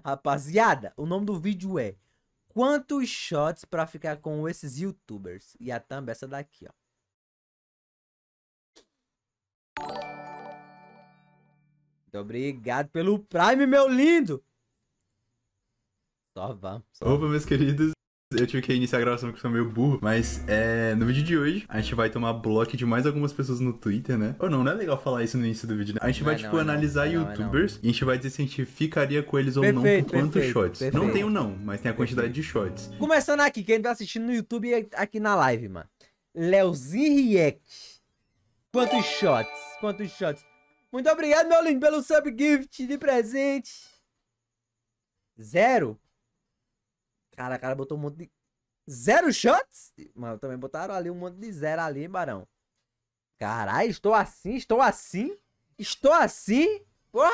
Rapaziada, o nome do vídeo é Quantos shots pra ficar com esses youtubers? E a thumb é essa daqui, ó. Muito obrigado pelo Prime, meu lindo! Só vamos. Opa, meus queridos. Eu tive que iniciar a gravação porque sou meio burro, mas é, no vídeo de hoje a gente vai tomar bloco de mais algumas pessoas no Twitter, né? Ou não, não é legal falar isso no início do vídeo, né? A gente não vai, é tipo, não, é analisar é é não, youtubers e a gente vai dizer se a gente ficaria com eles ou perfeito, não, com quantos shots. Perfeito. Não tem o não, mas tem a quantidade de shots. Começando aqui, quem tá assistindo no YouTube e aqui na live, mano. Leozinho React. Quantos shots? Quantos shots? Muito obrigado, meu lindo, pelo sub gift de presente. Zero? Cara, o cara botou um monte de. Zero shots? Mano, também botaram ali um monte de zero ali, Barão. Caralho, estou assim, estou assim. Estou assim. Porra!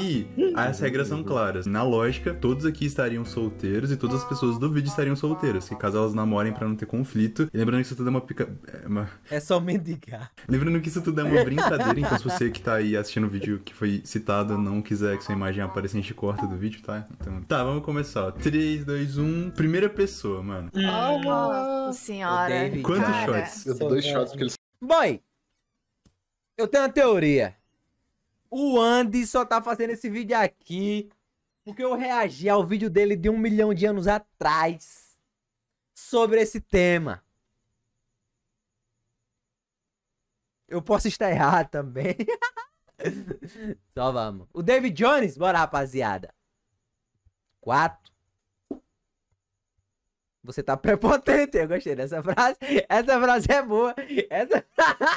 e as regras são claras. Na lógica, todos aqui estariam solteiros e todas as pessoas do vídeo estariam solteiras. Que caso elas namorem para não ter conflito. E lembrando que isso tudo é uma pica. É, uma... é só mendigar. Lembrando que isso tudo é uma brincadeira. Então, se você que tá aí assistindo o vídeo que foi citado não quiser que sua imagem apareça, a gente corta do vídeo, tá? Então... Tá, vamos começar. 3, 2, 1. Primeira pessoa, mano. Oh, nossa senhora. Quantos Cara. shots? Eu dou dois shots porque eles. Boy! Eu tenho uma teoria. O Andy só tá fazendo esse vídeo aqui porque eu reagi ao vídeo dele de um milhão de anos atrás sobre esse tema. Eu posso estar errado também. Só vamos. O David Jones, bora rapaziada. Quatro. Você tá prepotente, eu gostei dessa frase. Essa frase é boa. Essa,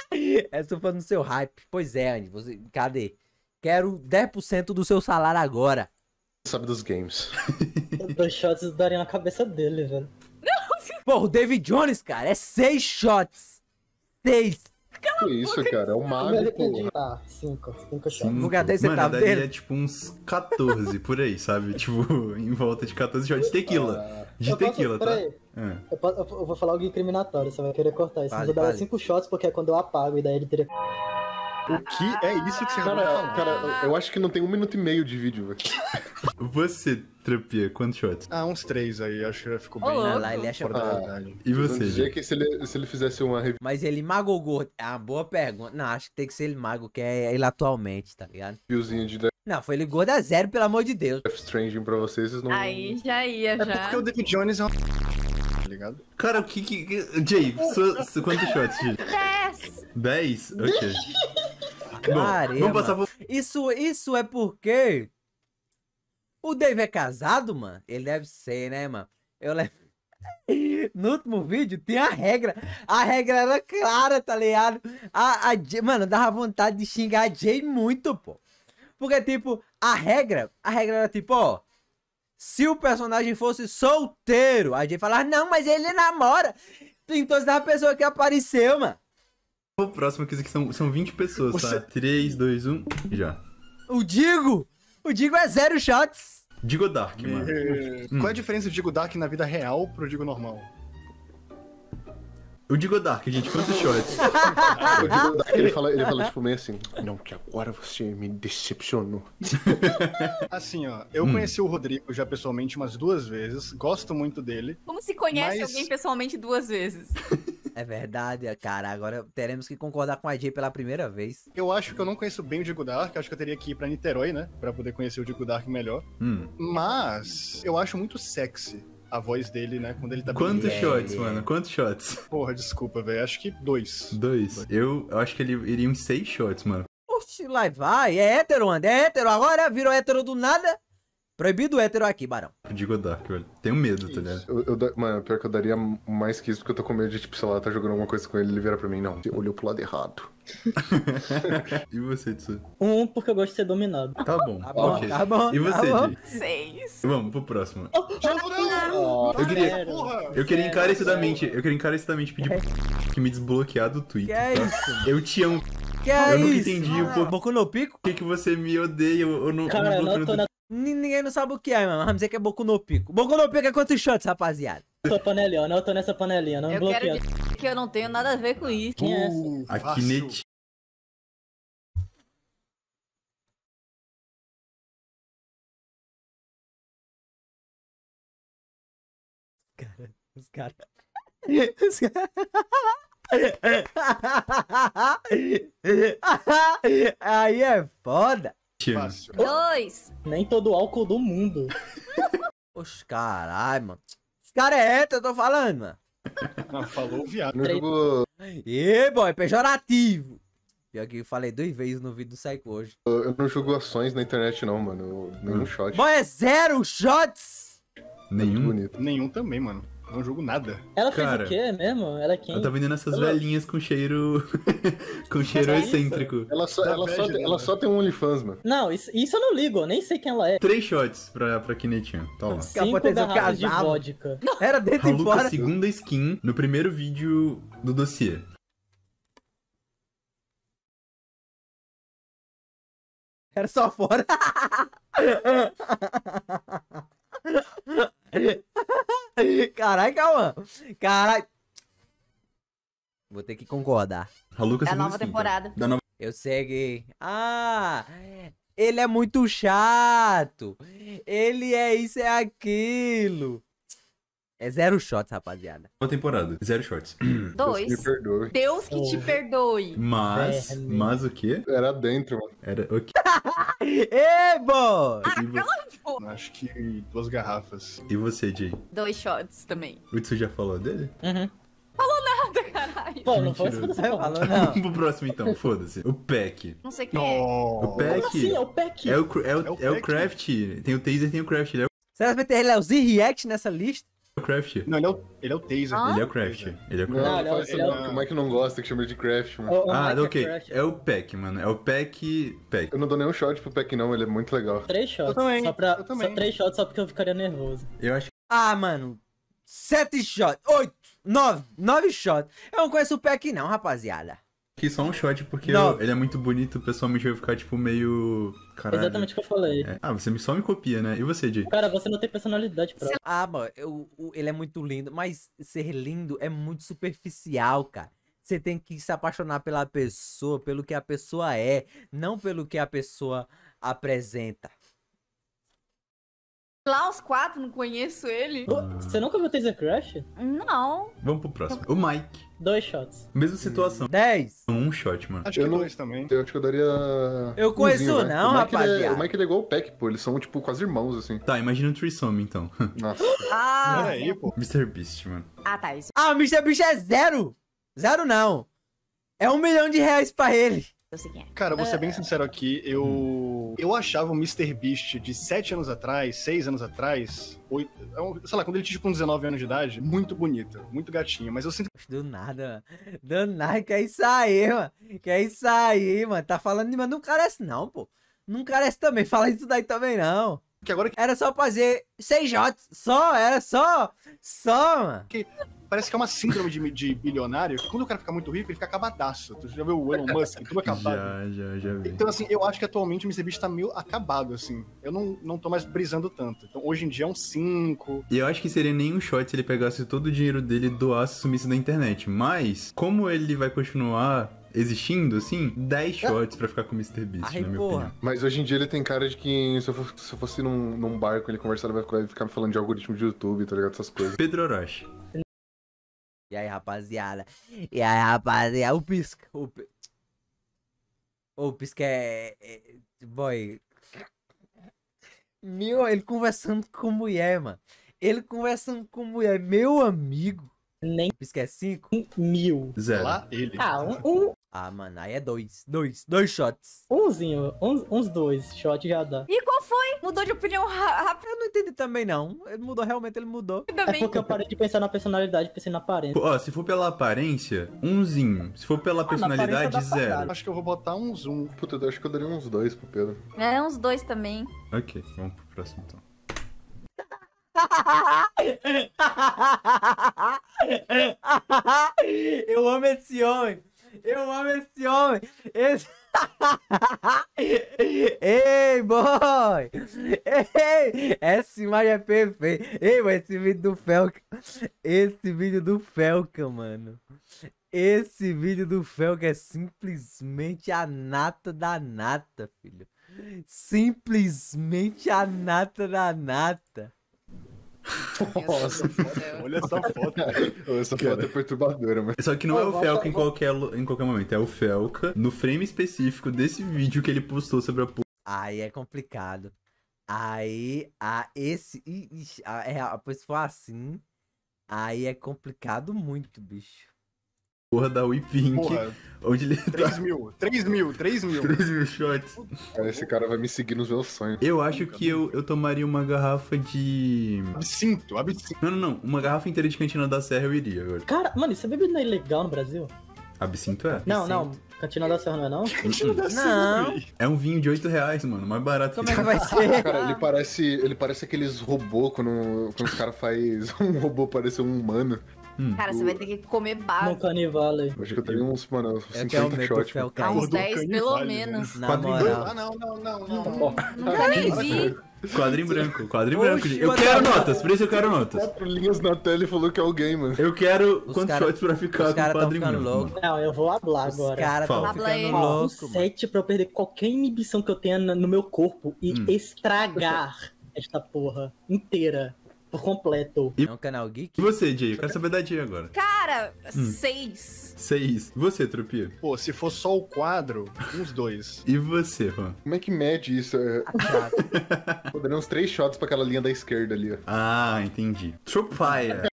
essa foi no seu hype. Pois é, Andy, você... cadê? Quero 10% do seu salário agora. Sabe dos games. Dois shots darem na cabeça dele, velho. Não! Pô, o David Jones, cara, é seis shots. Seis. Cala que isso, cara? É um mago, Tá, cinco. Cinco shots. No lugar Mano, daria dele. é tipo uns 14, por aí, sabe? Tipo, em volta de 14 shots de tequila. Ah. De eu tequila, posso, tá? Hum. Eu, posso, eu, vou falar algo incriminatório, você vai querer cortar isso. Vale, mas eu vale. dava shots porque é quando eu apago e daí ele teria. O que é isso que você cara, falar? Cara, eu acho que não tem um minuto e meio de vídeo, aqui. Você, Trepia, quantos shots? Ah, uns três aí, acho que ficou bem. Olha lá, ele acha ah, E você? Dizer que se ele, se ele fizesse uma Mas ele mago gordo? É ah, uma boa pergunta. Não, acho que tem que ser ele mago, que é ele atualmente, tá ligado? Fiozinho de não, foi ligou da zero, pelo amor de Deus. Death Stranding pra vocês, vocês não... Aí já ia, é já. É porque o David Jones é uma... Tá ligado? Cara, o que que... Jay, so, so, quantos shots, Jay? Dez! Dez? Ok. Caramba. Bom, vamos passar por... Isso, isso é porque... O Dave é casado, mano? Ele deve ser, né, mano? Eu levo. No último vídeo tem a regra. A regra era clara, tá ligado? A, a Jay, mano, dava vontade de xingar a Jay muito, pô. Porque, tipo, a regra, a regra era tipo, ó. Se o personagem fosse solteiro, a gente falar, não, mas ele namora. Então você a pessoa que apareceu, mano. O próximo que são, são 20 pessoas, Você... tá? 3, 2, 1 e já. O Digo! O Digo é zero shots! Digo Dark, mano. E... Hum. Qual é a diferença do Digo Dark na vida real pro Digo normal? Eu digo Dark, gente, Francis Shorts. Eu digo Dark, ele fala, ele fala tipo meio assim, não, que agora você me decepcionou. Assim, ó, eu hum. conheci o Rodrigo já pessoalmente umas duas vezes, gosto muito dele. Como se conhece mas... alguém pessoalmente duas vezes? É verdade, cara. Agora teremos que concordar com a Jay pela primeira vez. Eu acho que eu não conheço bem o Digo Dark. Acho que eu teria que ir pra Niterói, né? Pra poder conhecer o Digo Dark melhor. Hum. Mas eu acho muito sexy a voz dele, né? Quando ele tá Quantos bem... shots, mano? Quantos shots? Porra, desculpa, velho. Acho que dois. dois. Eu, eu acho que ele iria uns seis shots, mano. Oxi, lá vai. É hétero, André. É hétero agora? Virou hétero do nada? Proibido hétero aqui, Barão. Eu digo Dark, velho. Tenho medo, tá ligado? Eu, eu, mano, pior que eu daria mais que isso, porque eu tô com medo de, tipo, sei lá, tá jogando alguma coisa com ele, ele vira pra mim, não. Ele olhou pro lado errado. e você, Tsu? Um, porque eu gosto de ser dominado. Tá bom. Tá bom, okay. tá bom. E você, tá bom. Seis. Vamos pro próximo. Oh, oh, oh eu queria, eu queria encarecidamente, eu queria encarecidamente pedir é. que me desbloquear do Twitter. Que é tá? isso? Eu te amo. Que eu é isso? Eu nunca entendi. Ah. Boku no Pico? Por que, que você me odeia? Eu, eu não, Cara, eu não, eu não tô na Ninguém não sabe o que é, mano. Vamos dizer que é Boku no Pico. Boku no Pico é quantos shots, rapaziada? Eu tô panelinha né? eu tô nessa panelinha, não bloqueia. Quero que eu não tenho nada a ver com isso. Quem é essa? A Kinect. Cara, os caras. Os caras. Aí é foda. Fácil. Dois. Nem todo álcool do mundo. Os caralho, mano. Esse cara é hétero, eu tô falando, mano. Ah, falou viado. No jogo... Ê, boy, pejorativo. Pior que eu falei duas vezes no vídeo do Psycho hoje. Eu, não jogo ações na internet, não, mano. Eu, nenhum hum. shot. Boy, é zero shots? Nenhum. Nenhum também, mano. Não jogo nada. Ela Cara, fez o quê mesmo? Ela é quem? Ela tá vendendo essas ela... velhinhas com cheiro. com cheiro é excêntrico. Ela só, ela, só, ela só tem um OnlyFans, mano. Não, isso, isso, eu não ligo, eu nem sei quem ela é. Três shots pra, pra Kinetinha. Toma. Tá Cinco garrafas de vodka. Era dentro Haluca, e fora. segunda skin no primeiro vídeo do dossiê. Era só fora. Caralho, calma. Caralho. Vou ter que concordar. A Lucas da nova assim, então. temporada. Da nova... Eu segui. Ah, ele é muito chato. Ele é isso, é aquilo. É zero shots, rapaziada. Uma temporada, zero shots. Dois. Deus que, perdoe. Deus que te perdoe. Mas, mas o quê? Era dentro, mano. Era o quê? Ei, boy! Ah, Acho que duas garrafas. E você, Jay? Dois shots também. O Itsu já falou dele? Uhum. Falou nada, caralho. Bom, não foi isso que você falou, não. Vamos pro próximo então, foda-se. O PEC. Não sei quem é. O PEC. Como assim? É o PEC. É, é o, é o, é o, é o Craft. Tem o Taser, tem o Craft. Será que é vai ter z React nessa lista? o Craft. Não, ele é o, ele é o Taser. Ah? Ele é o Craft. Ele é o Craft. Não, ele é, ele é o... É o Mike é não gosta que chama de Craft, mano. O, o ah, Mike é ok. É, é o Pack mano. É o Pack, Pack. Eu não dou nenhum shot pro Pack não. Ele é muito legal. Três shots. Eu também. Só pra, eu também. Só três shots só porque eu ficaria nervoso. Eu acho Ah, mano. Sete shots. Oito. Nove. Nove shots. Eu não conheço o Pack não, rapaziada que só um shot, porque eu, ele é muito bonito, o pessoal me vai ficar, tipo, meio. Caralho. Exatamente o que eu falei. É. Ah, você só me copia, né? E você, Di? Cara, você não tem personalidade pra. Ah, mano, ele é muito lindo, mas ser lindo é muito superficial, cara. Você tem que se apaixonar pela pessoa, pelo que a pessoa é, não pelo que a pessoa apresenta. Lá os quatro, não conheço ele. Você nunca viu Taser Crush? Não. Vamos pro próximo. O Mike. Dois shots. Mesma situação. Dez. Um shot, mano. Acho que eu dois não... também. Eu acho que eu daria. Eu conheço, né? não, é- rapaziada. O Mike é igual o Peck, pô. Eles são, tipo, quase irmãos, assim. Tá, imagina o Threesome, então. Nossa. ah! Aí, pô. Mr. Beast, mano. Ah, tá. Isso. Ah, o Mr. Beast é zero! Zero não. É um milhão de reais pra ele. é. Cara, vou ser ah. bem sincero aqui. Eu. Hum eu achava o Mr. Beast de 7 anos atrás, 6 anos atrás, 8, é sei lá, quando ele tinha tipo 19 anos de idade, muito bonito, muito gatinho, mas eu sinto. Do nada, mano. Do nada, que é isso aí, mano. Que é isso aí, mano. Tá falando de. Mas não carece, não, pô. Não carece também. Fala isso daí também, não. Que agora que... Era só fazer 6 J, Só, era só. Só, mano. Que parece que é uma síndrome de, de bilionário, que quando o cara fica muito rico, ele fica acabadaço. Tu já viu o Elon Musk, tudo acabado. Já, já, já vi. Então, assim, eu acho que atualmente o MrBeast tá meio acabado, assim. Eu não, não tô mais brisando tanto. Então, hoje em dia é um 5. E eu acho que seria nenhum shot se ele pegasse todo o dinheiro dele, doasse e sumisse da internet. Mas, como ele vai continuar existindo, assim, 10 é. shots pra ficar com o Mr. Beast, Ai, na minha porra. opinião. Mas hoje em dia ele tem cara de que se eu fosse, se eu fosse num, num barco ele conversar, ele vai ficar me falando de algoritmo de YouTube, tá ligado? Essas coisas. Pedro Orochi. E aí, rapaziada? E aí, rapaziada? O pisca. O, p... o pisca é... é. Boy. Meu, ele conversando com mulher, mano. Ele conversando com mulher, meu amigo. Nem. Pisca é Um Mil. Zero. Lá, ele. Ah, um, um, ah, mano, aí é dois. Dois. Dois shots. Umzinho. Uns, uns dois shots já dá. E qual foi? Mudou de opinião rápido? Eu não entendi também, não. Ele mudou, realmente ele mudou. É porque eu parei de pensar na personalidade, pensei na aparência. Ó, se for pela aparência, umzinho. Se for pela ah, personalidade, zero. Acho que eu vou botar um Puta, eu acho que eu daria uns dois pro Pedro. É, uns dois também. Ok, vamos pro próximo então. eu amo esse homem. Eu amo esse homem! Esse... Ei, boy! Ei, essa imagem é perfeita! Ei, mas esse vídeo do Felca... Esse vídeo do Felca, mano. Esse vídeo do Felca é simplesmente a nata da nata, filho. Simplesmente a nata da nata. Nossa, olha essa foto. Né? essa é foto é perturbadora, mas... Só que não é o Felca em qualquer, em qualquer momento, é o Felca no frame específico desse vídeo que ele postou sobre a porra. Aí é complicado. Aí, a esse. Ixi, a, é, a pessoa assim. Aí é complicado muito, bicho. Porra da Wipink Onde ele 3 tá. mil, 3 mil, 3 mil. 3 mil shots. Cara, esse cara vai me seguir nos meus sonhos. Eu acho que eu, eu tomaria uma garrafa de. Absinto, absinto. Não, não, não. Uma garrafa inteira de cantina da serra eu iria agora. Cara, mano, isso é bebida ilegal no Brasil? Absinto é? Não, não. Cantina da Serra não é não? Cantina da Serra. Não. É um vinho de 8 reais, mano. Mais barato Como que é que vai ser? Cara, ele parece, ele parece aqueles robôs quando, quando os caras fazem um robô parecer um humano. Hum. Cara, você vai ter que comer base. No Canivale. Acho que eu tenho uns, mano, uns é 50 é shots. Tá uns 10 pelo menos. Né? Na moral. Ah, não, não, não, não. Tá não. Tá nem vi. Quadro branco, Quadrinho branco. Oxi, eu quero notas, por isso eu quero notas. Quatro linhas na tela e falou que é alguém, mano. Eu quero os quantos cara, shots pra ficar os cara com o quadro branco. Louco. Não, eu vou hablar os agora. Os caras tão Fala. ficando loucos. Um sete pra eu perder qualquer inibição que eu tenha no meu corpo e hum. estragar esta porra inteira por completo. E... É um canal geek? E você, Jay? Eu quero saber da Jay agora. Cara, hum. seis. Seis. você, Trupia? Pô, se for só o quadro, uns dois. e você, Juan? Como é que mede isso? É, Poderia uns três shots pra aquela linha da esquerda ali, ó. Ah, entendi. tropia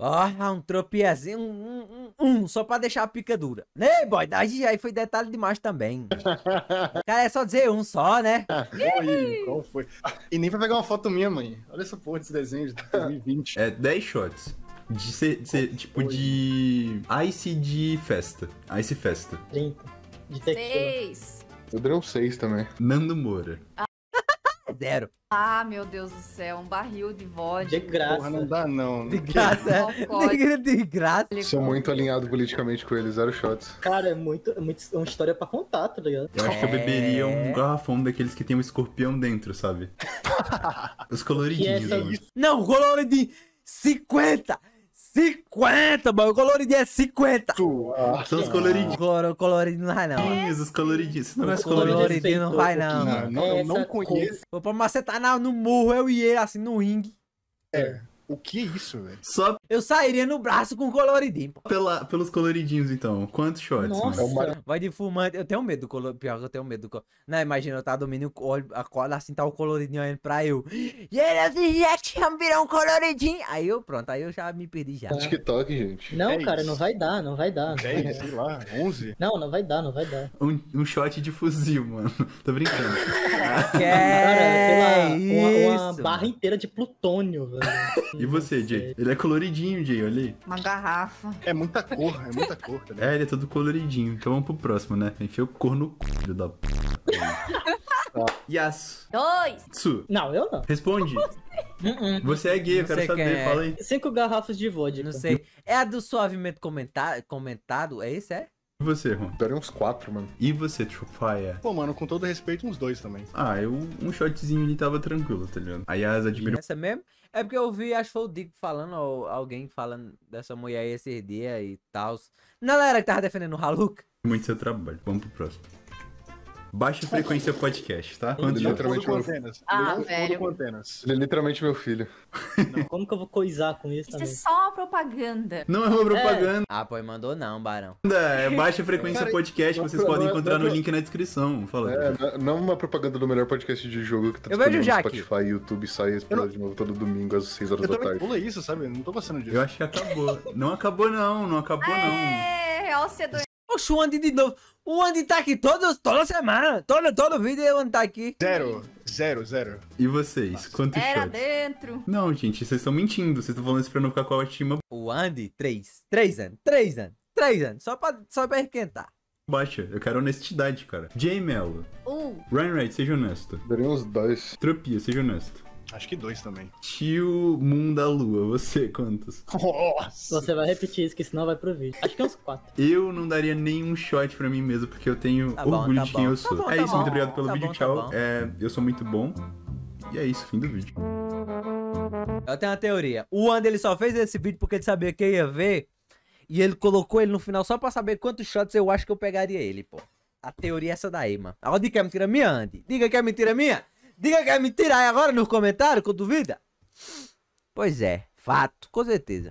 Ó, é um tropiezinho, um, um, um, só pra deixar a pica dura. Né, boy? Daí aí foi detalhe demais também. Cara, é só dizer um só, né? Oi, qual foi? Ah, e nem pra pegar uma foto minha, mãe. Olha essa porra desse desenho de 2020. É, 10 shots. De ser, de ser tipo foi? de. Ice de festa. Ice festa. 30. De textura. 6. Eu dei um 6 também. Nando Moura. Ah zero. Ah, meu Deus do céu, um barril de vodka. De graça. Porra, não dá não. Né? De graça. É. de, de graça. Sou muito alinhado politicamente com ele, zero shots. Cara, é muito, é muito é uma história pra contar, tá ligado? Eu acho que eu beberia um é. garrafão daqueles que tem um escorpião dentro, sabe? Os coloridinhos. Essa... Não, coloridinho. 50! 50, mano. O coloridinho é 50. Ah, são os coloridinhos. O colorido não vai, não. Isso, os coloridinhos. Não, os coloridinhos não vai, não. Não, né? ah, não, não conheço. Vou pra macetar no murro, eu e ele, assim, no ringue. É. O que é isso, velho? Só... Eu sairia no braço com coloridinho. Pô. Pela, pelos coloridinhos, então. Quantos shots? Nossa, é mano? vai de fumante. Eu tenho medo do color. Pior que eu tenho medo do color. Não, imagina, eu tá domínio, a cola, assim, tá o coloridinho olhando pra eu. E ele assim, já tinha virou um coloridinho. Aí eu, pronto, aí eu já me perdi já. Tá. TikTok, gente. Não, é cara, isso. não vai dar, não vai dar. 10, sei lá, 11? Não, não vai dar, não vai dar. Um, um shot de fuzil, mano. Tô brincando. que cara, sei lá, é uma, uma barra inteira de plutônio, velho. E você, Jay? Ele é coloridinho, Jay, olha aí. Uma garrafa. É muita cor, é muita cor. Tá é, ele é todo coloridinho. Então vamos pro próximo, né? Enfia o cor no c... da p... Yas. Tá. Dois. Tsu. Não, eu não. Responde. Assim? Hum, hum. Você é gay, eu quero saber, é. fala aí. Cinco garrafas de vodka. Não sei. É a do suavemente comentado? É esse, é? E você, Juan? Daria é uns quatro, mano. E você, Trufaya? Pô, mano, com todo respeito, uns dois também. Ah, eu um shotzinho ali tava tranquilo, tá ligado? Aí as admira. Essa mesmo? É porque eu vi, acho que foi o Dico falando, ou alguém falando dessa mulher aí esses dias e tal. Não era que tava defendendo o Haluca? Muito seu trabalho. Vamos pro próximo. Baixa frequência podcast, tá? Quando é literalmente meu... antenas. Ah, é velho. Com antenas. Ele é literalmente meu filho. Não, como que eu vou coisar com isso? Isso é também? é só uma propaganda. Não é uma propaganda. É. Ah, pô, mandou não, Barão. É, baixa frequência Cara, podcast, vocês podem encontrar não, no link na descrição. Fala. É, não uma propaganda do melhor podcast de jogo que tá eu disponível no Spotify e YouTube sai esse de novo todo domingo às 6 horas eu da tarde. Pula isso, sabe? Não tô passando disso. Eu acho que acabou. não acabou, não, não acabou, não. É, realcedor. Oxe, o Andy de novo. O Andy tá aqui todos, toda semana. Todo, todo vídeo o Andy tá aqui. Zero, zero, zero. E vocês? Quantos Era shots? dentro. Não, gente, vocês estão mentindo. Vocês estão falando isso pra não ficar com a última. O Andy, três. Três anos, três anos, três anos. Só pra, só pra esquentar. Baixa, eu quero honestidade, cara. J Mello. Um. Ryan Wright, seja honesto. Darei uns dois. Tropia, seja honesto. Acho que dois também. Tio Mundo da Lua, você quantos? Nossa. Você vai repetir isso, que senão vai pro vídeo. Acho que uns quatro. Eu não daria nenhum shot pra mim mesmo, porque eu tenho tá orgulho bom, tá de quem bom. eu sou. Tá bom, é tá isso, muito obrigado pelo tá vídeo, tá tchau. É, eu sou muito bom. E é isso, fim do vídeo. Eu tenho uma teoria. O André ele só fez esse vídeo porque ele sabia que ia ver. E ele colocou ele no final só pra saber quantos shots eu acho que eu pegaria ele, pô. A teoria é essa daí, mano. A Onde que é mentira minha, Andy? Diga que é mentira minha! Diga que é mentira aí agora nos comentários, com duvida. Pois é, fato, com certeza.